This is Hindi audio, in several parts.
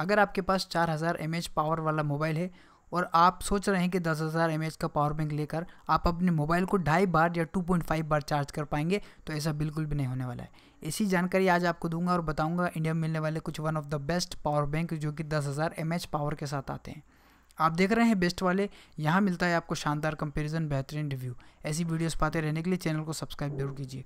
अगर आपके पास 4000 हज़ार पावर वाला मोबाइल है और आप सोच रहे हैं कि 10000 हज़ार का पावर बैंक लेकर आप अपने मोबाइल को ढाई बार या 2.5 बार चार्ज कर पाएंगे तो ऐसा बिल्कुल भी नहीं होने वाला है ऐसी जानकारी आज आपको दूंगा और बताऊंगा इंडिया में मिलने वाले कुछ one of the best power bank जो कि दस हज़ार पावर के साथ आते हैं आप देख रहे हैं बेस्ट वाले यहाँ मिलता है आपको शानदार कंपेरिजन बेहतरीन रिव्यू ऐसी वीडियोज़ पाते रहने के लिए चैनल को सब्सक्राइब जरूर कीजिए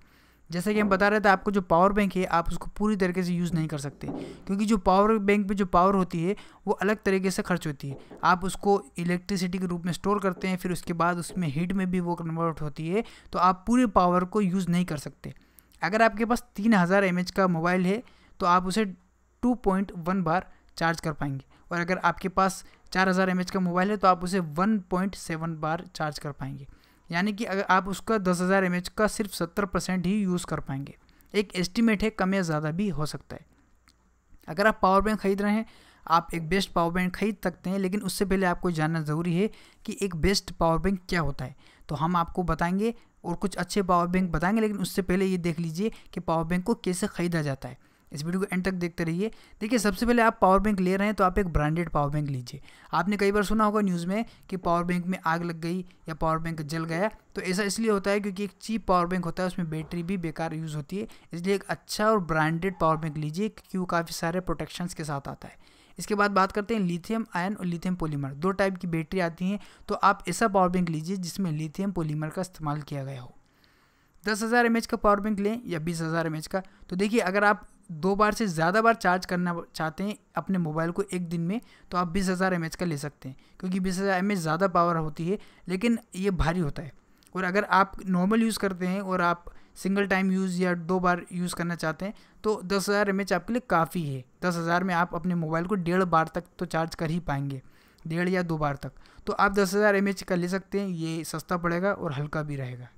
जैसे कि हम बता रहे थे आपको जो पावर बैंक है आप उसको पूरी तरीके से यूज़ नहीं कर सकते क्योंकि जो पावर बैंक में जो पावर होती है वो अलग तरीके से खर्च होती है आप उसको इलेक्ट्रिसिटी के रूप में स्टोर करते हैं फिर उसके बाद उसमें हीट में भी वो कन्वर्ट होती है तो आप पूरे पावर को यूज़ नहीं कर सकते अगर आपके पास तीन हज़ार एम का मोबाइल है तो आप उसे टू पॉइंट वन बार चार्ज कर पाएंगे और अगर आपके पास चार हज़ार एम का मोबाइल है तो आप उसे वन पॉइंट सेवन बार चार्ज कर पाएंगे यानी कि अगर आप उसका दस हज़ार एम का सिर्फ सत्तर परसेंट ही यूज़ कर पाएंगे एक एस्टिमेट है कम या ज़्यादा भी हो सकता है अगर आप पावर बैंक खरीद रहे हैं आप एक बेस्ट पावर बैंक खरीद सकते हैं लेकिन उससे पहले आपको जानना ज़रूरी है कि एक बेस्ट पावर बैंक क्या होता है तो हम आपको बताएंगे और कुछ अच्छे पावर बैंक बताएंगे लेकिन उससे पहले ये देख लीजिए कि पावर बैंक को कैसे ख़रीदा जाता है इस वीडियो को एंड तक देखते रहिए देखिए सबसे पहले आप पावर बैंक ले रहे हैं तो आप एक ब्रांडेड पावर बैंक लीजिए आपने कई बार सुना होगा न्यूज़ में कि पावर बैंक में आग लग गई या पावर बैंक जल गया तो ऐसा इसलिए होता है क्योंकि एक चीप पावर बैंक होता है उसमें बैटरी भी बेकार यूज़ होती है इसलिए एक अच्छा और ब्रांडेड पावर बैंक लीजिए क्योंकि वो काफ़ी सारे प्रोटेक्शंस के साथ आता है इसके बाद बात करते हैं लिथियम आयन और लिथियम पोलीमर दो टाइप की बैटरी आती हैं तो आप ऐसा पावर बैंक लीजिए जिसमें लिथियम पोलीमर का इस्तेमाल किया गया हो दस हज़ार एम का पावर बैंक लें या बीस हज़ार एम का तो देखिए अगर आप दो बार से ज़्यादा बार चार्ज करना चाहते हैं अपने मोबाइल को एक दिन में तो आप बीस हज़ार एम का ले सकते हैं क्योंकि बीस हज़ार एम ज़्यादा पावर होती है लेकिन ये भारी होता है और अगर आप नॉर्मल यूज़ करते हैं और आप सिंगल टाइम यूज़ या दो बार यूज़ करना चाहते हैं तो दस हज़ार एम आपके लिए काफ़ी है दस हज़ार में आप अपने मोबाइल को डेढ़ बार तक तो चार्ज कर ही पाएंगे डेढ़ या दो बार तक तो आप दस हज़ार एम का ले सकते हैं ये सस्ता पड़ेगा और हल्का भी रहेगा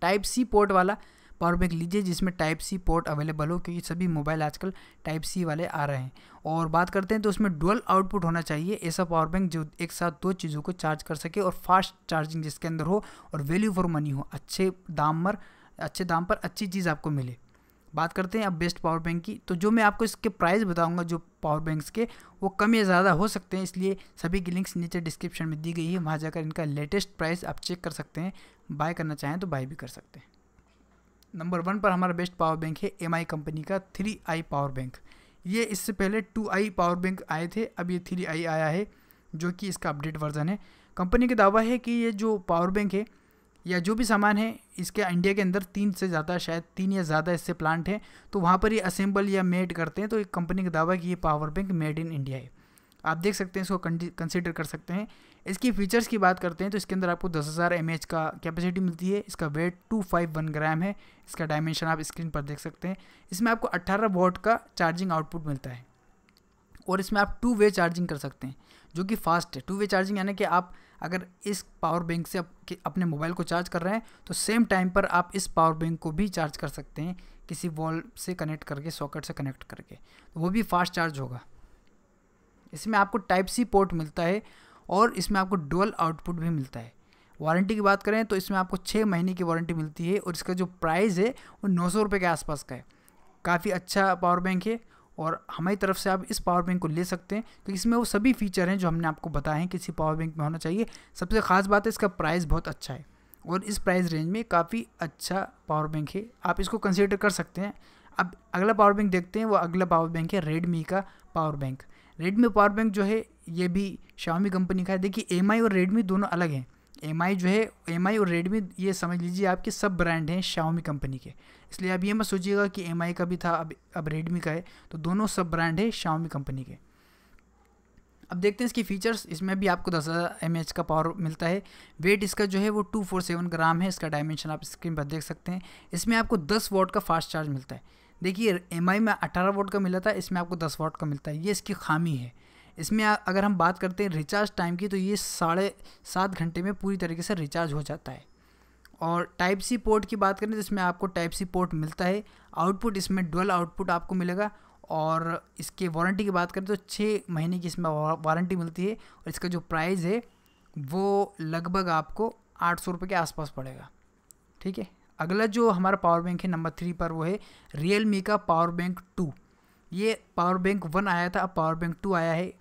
टाइप सी पोर्ट वाला पावर बैंक लीजिए जिसमें टाइप सी पोर्ट अवेलेबल हो क्योंकि सभी मोबाइल आजकल टाइप सी वाले आ रहे हैं और बात करते हैं तो उसमें डुअल आउटपुट होना चाहिए ऐसा पावर बैंक जो एक साथ दो चीज़ों को चार्ज कर सके और फास्ट चार्जिंग जिसके अंदर हो और वैल्यू फॉर मनी हो अच्छे दाम पर अच्छे दाम पर अच्छी चीज़ आपको मिले बात करते हैं अब बेस्ट पावर बैंक की तो जो मैं आपको इसके प्राइस बताऊंगा जो पावर बैंक्स के वो कम या ज़्यादा हो सकते हैं इसलिए सभी की लिंक्स नीचे डिस्क्रिप्शन में दी गई है वहाँ जाकर इनका लेटेस्ट प्राइस आप चेक कर सकते हैं बाय करना चाहें तो बाय भी कर सकते हैं नंबर वन पर हमारा बेस्ट पावर बैंक है एम कंपनी का थ्री आई पावर बैंक ये इससे पहले टू आई पावर बैंक आए थे अब ये थ्री आई आया है जो कि इसका अपडेट वर्जन है कंपनी का दावा है कि ये जो पावर बैंक है या जो भी सामान है इसके इंडिया के अंदर तीन से ज़्यादा शायद तीन या ज़्यादा इससे प्लांट हैं तो वहाँ पर ये असेंबल या मेड करते हैं तो एक कंपनी का दावा है कि ये power bank made in India है आप देख सकते हैं इसको कंसिडर कर सकते हैं इसकी फीचर्स की बात करते हैं तो इसके अंदर आपको दस हज़ार एम का कैपेसिटी मिलती है इसका weight two five one gram है इसका डायमेंशन आप स्क्रीन पर देख सकते हैं इसमें आपको अट्ठारह वोट का चार्जिंग आउटपुट मिलता है और इसमें आप टू वे चार्जिंग कर सकते हैं जो कि फास्ट है टू वे चार्जिंग यानी कि आप अगर इस पावर बैंक से आप अपने मोबाइल को चार्ज कर रहे हैं तो सेम टाइम पर आप इस पावर बैंक को भी चार्ज कर सकते हैं किसी वॉल से कनेक्ट करके सॉकेट से कनेक्ट करके तो वो भी फास्ट चार्ज होगा इसमें आपको टाइप सी पोर्ट मिलता है और इसमें आपको डुअल आउटपुट भी मिलता है वारंटी की बात करें तो इसमें आपको छः महीने की वारंटी मिलती है और इसका जो प्राइस है वो नौ सौ रुपये के आसपास का है काफ़ी अच्छा पावर बैंक है और हमारी तरफ से आप इस पावर बैंक को ले सकते हैं क्योंकि इसमें वो सभी फीचर हैं जो हमने आपको बताए हैं किसी पावर बैंक में होना चाहिए सबसे ख़ास बात है इसका प्राइस बहुत अच्छा है और इस प्राइस रेंज में काफ़ी अच्छा पावर बैंक है आप इसको कंसिडर कर सकते हैं अब अगला पावर बैंक देखते हैं वो अगला पावर बैंक है रेडमी का power bank Redmi power bank जो है ये भी Xiaomi कंपनी का है देखिए एम और रेडमी दोनों अलग हैं एम जो है एम और रेडमी ये समझ लीजिए आपके सब ब्रांड हैं Xiaomi कंपनी के इसलिए आप ये मत सोचिएगा कि एम का भी था अब अब रेडमी का है तो दोनों सब ब्रांड है शाओमी कंपनी के अब देखते हैं इसकी फ़ीचर्स इसमें भी आपको दस हज़ार एम का पावर मिलता है वेट इसका जो है वो टू फोर सेवन ग्राम है इसका डायमेंशन आप स्क्रीन पर देख सकते हैं इसमें आपको दस वॉट का फास्ट चार्ज मिलता है देखिए एम में अठारह वोट का मिला था इसमें आपको दस वोट का मिलता है ये इसकी खामी है इसमें अगर हम बात करते हैं रिचार्ज टाइम की तो ये साढ़े सात घंटे में पूरी तरीके से रिचार्ज हो जाता है और टाइप सी पोर्ट की बात करें तो इसमें आपको टाइप सी पोर्ट मिलता है आउटपुट इसमें डुअल आउटपुट आपको मिलेगा और इसके वारंटी की बात करें तो छः महीने की इसमें वारंटी मिलती है और इसका जो प्राइस है वो लगभग आपको आठ सौ रुपये के आसपास पड़ेगा ठीक है अगला जो हमारा पावर बैंक है नंबर थ्री पर वो है रियल मी का पावर बैंक टू ये पावर बैंक वन आया था अब पावर बैंक टू आया है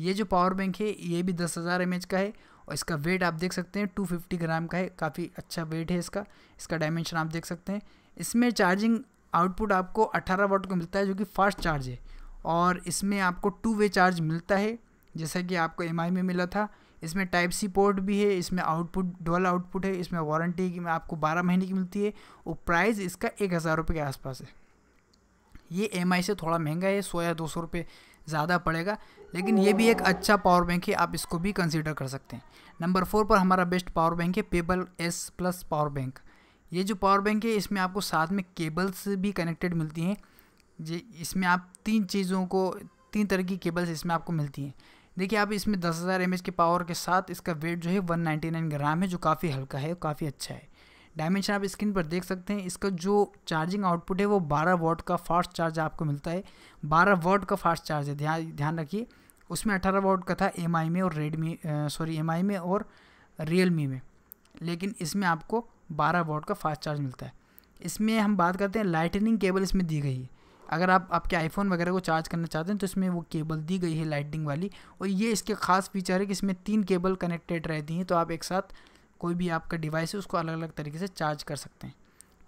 ये जो पावर बैंक है ये भी दस हज़ार एम का है और इसका वेट आप देख सकते हैं टू फिफ्टी ग्राम का है काफ़ी अच्छा वेट है इसका इसका डायमेंशन आप देख सकते हैं इसमें चार्जिंग आउटपुट आपको अट्ठारह वोट को मिलता है जो कि फास्ट चार्ज है और इसमें आपको टू वे चार्ज मिलता है जैसा कि आपको एम में मिला था इसमें टाइप सी पोर्ट भी है इसमें आउटपुट डबल आउटपुट है इसमें वारंटी की आपको बारह महीने की मिलती है और प्राइस इसका एक हज़ार रुपये के आसपास है ये एम से थोड़ा महंगा है सौ या दो सौ रुपये ज़्यादा पड़ेगा लेकिन ये भी एक अच्छा पावर बैंक है आप इसको भी कंसिडर कर सकते हैं नंबर फोर पर हमारा बेस्ट पावर बैंक है Pebble S plus power bank ये जो पावर बैंक है इसमें आपको साथ में केबल्स भी कनेक्टेड मिलती हैं जी इसमें आप तीन चीज़ों को तीन तरह की केबल्स इसमें आपको मिलती हैं देखिए आप इसमें दस हज़ार एम के पावर के साथ इसका वेट जो है वन नाइन्टी नाइन ग्राम है जो काफ़ी हल्का है काफ़ी अच्छा है डायमेंशन आप स्क्रीन पर देख सकते हैं इसका जो चार्जिंग आउटपुट है वो बारह वोट का फास्ट चार्ज आपको मिलता है बारह वोट का फास्ट चार्ज है ध्यान ध्यान रखिए उसमें अठारह वोट का था एम में और रेडमी सॉरी एम में और रियल में लेकिन इसमें आपको बारह वोट का फास्ट चार्ज मिलता है इसमें हम बात करते हैं लाइटनिंग केबल इसमें दी गई है अगर आप आपके आईफोन वगैरह को चार्ज करना चाहते हैं तो इसमें वो केबल दी गई है लाइटिंग वाली और ये इसके ख़ास फीचर है कि इसमें तीन केबल कनेक्टेड रहती हैं तो आप एक साथ कोई भी आपका डिवाइस है उसको अलग अलग तरीके से चार्ज कर सकते हैं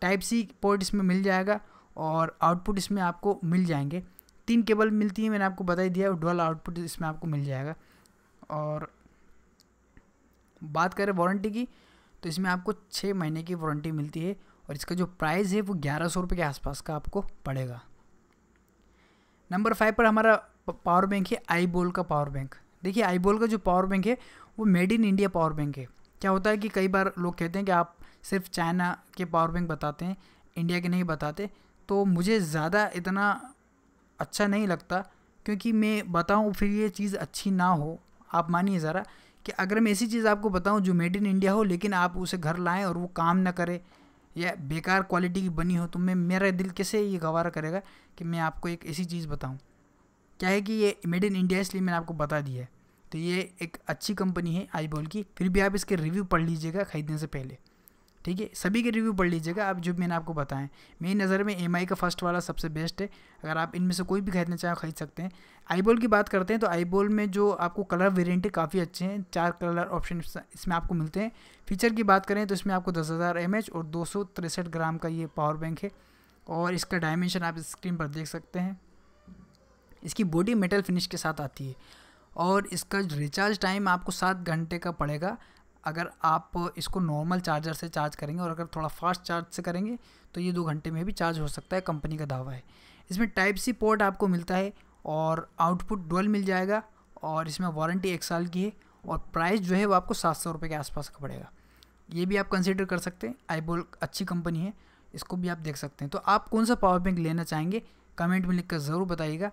टाइप सी पोर्ट इसमें मिल जाएगा और आउटपुट इसमें आपको मिल जाएंगे तीन केबल मिलती हैं मैंने आपको बता ही दिया और डुअल आउटपुट इसमें आपको मिल जाएगा और बात करें वारंटी की तो इसमें आपको छः महीने की वारंटी मिलती है और इसका जो प्राइस है वो ग्यारह सौ रुपये के आसपास का आपको पड़ेगा नंबर फाइव पर हमारा पावर बैंक है आई बोल का पावर बैंक देखिए आई बोल का जो पावर बैंक है वो made in India power bank है क्या होता है कि कई बार लोग कहते हैं कि आप सिर्फ चाइना के पावर बैंक बताते हैं इंडिया के नहीं बताते तो मुझे ज़्यादा इतना अच्छा नहीं लगता क्योंकि मैं बताऊँ फिर ये चीज़ अच्छी ना हो आप मानिए ज़रा कि अगर मैं ऐसी चीज़ आपको बताऊँ जो मेड इन इंडिया हो लेकिन आप उसे घर लाएँ और वो काम ना करें या बेकार क्वालिटी की बनी हो तो मैं मेरा दिल कैसे ये गवारा करेगा कि मैं आपको एक ऐसी चीज़ बताऊँ क्या है कि ये मेड इन इंडिया इसलिए मैंने आपको बता दिया है तो ये एक अच्छी कंपनी है आईबॉल की फिर भी आप इसके रिव्यू पढ़ लीजिएगा ख़रीदने से पहले ठीक है सभी के रिव्यू पढ़ लीजिएगा आप जो मैंने आपको बताएं मेरी नज़र में एम का फर्स्ट वाला सबसे बेस्ट है अगर आप इनमें से कोई भी खरीदना चाहें खरीद सकते हैं आईबॉल की बात करते हैं तो आईबॉल में जो आपको कलर वेरिएंट काफ़ी अच्छे हैं चार कलर ऑप्शन इसमें आपको मिलते हैं फीचर की बात करें तो इसमें आपको दस हज़ार एम और दो ग्राम का ये पावर बैंक है और इसका डायमेंशन आप स्क्रीन पर देख सकते हैं इसकी बॉडी मेटल फिनिश के साथ आती है और इसका रिचार्ज टाइम आपको सात घंटे का पड़ेगा अगर आप इसको नॉर्मल चार्जर से चार्ज करेंगे और अगर थोड़ा फास्ट चार्ज से करेंगे तो ये दो घंटे में भी चार्ज हो सकता है कंपनी का दावा है इसमें टाइप सी पोर्ट आपको मिलता है और आउटपुट डुअल मिल जाएगा और इसमें वारंटी एक साल की है और प्राइस जो है वो आपको सात सौ रुपये के आसपास का पड़ेगा ये भी आप कंसिडर कर सकते हैं आईबोल अच्छी कंपनी है इसको भी आप देख सकते हैं तो आप कौन सा पावर बैंक लेना चाहेंगे कमेंट में लिख कर ज़रूर बताइएगा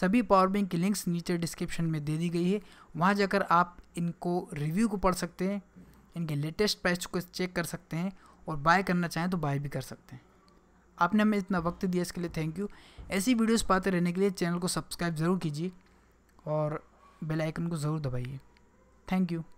सभी पावर बैंक की लिंक्स नीचे डिस्क्रिप्शन में दे दी गई है वहाँ जाकर आप इनको रिव्यू को पढ़ सकते हैं इनके लेटेस्ट प्राइस को चेक कर सकते हैं और बाय करना चाहें तो बाय भी कर सकते हैं आपने हमें इतना वक्त दिया इसके लिए थैंक यू ऐसी वीडियोस पाते रहने के लिए चैनल को सब्सक्राइब ज़रूर कीजिए और बेल आइकन को ज़रूर दबाइए थैंक यू